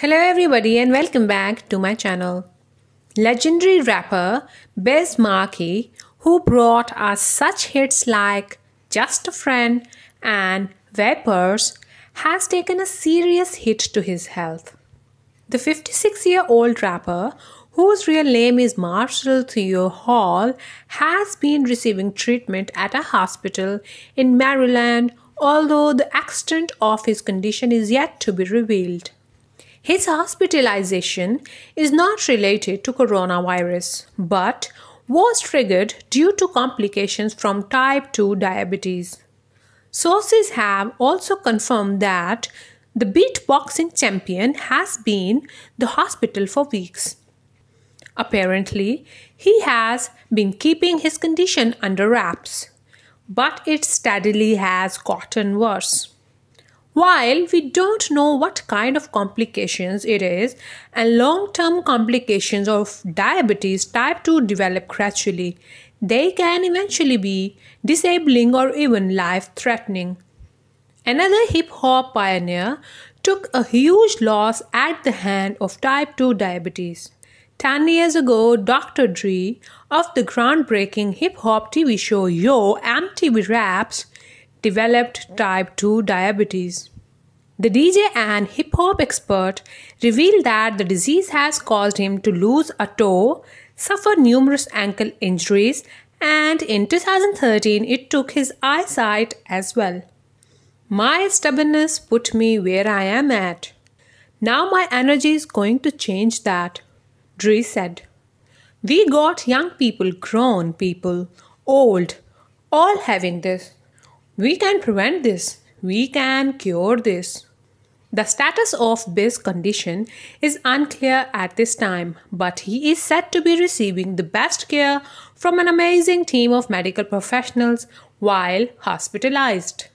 Hello everybody and welcome back to my channel. Legendary rapper Bez Markie who brought us such hits like Just a Friend and Vapors has taken a serious hit to his health. The 56-year-old rapper whose real name is Marshall Theo Hall has been receiving treatment at a hospital in Maryland although the extent of his condition is yet to be revealed. His hospitalization is not related to coronavirus but was triggered due to complications from type 2 diabetes. Sources have also confirmed that the beatboxing champion has been the hospital for weeks. Apparently, he has been keeping his condition under wraps, but it steadily has gotten worse. While we don't know what kind of complications it is, and long term complications of diabetes type 2 develop gradually, they can eventually be disabling or even life threatening. Another hip hop pioneer took a huge loss at the hand of type 2 diabetes. 10 years ago, Dr. Dre of the groundbreaking hip hop TV show Yo MTV Raps developed type 2 diabetes. The DJ and hip hop expert revealed that the disease has caused him to lose a toe, suffer numerous ankle injuries, and in 2013 it took his eyesight as well. My stubbornness put me where I am at. Now my energy is going to change that, Dre said. We got young people, grown people, old, all having this. We can prevent this. We can cure this. The status of B's condition is unclear at this time, but he is said to be receiving the best care from an amazing team of medical professionals while hospitalized.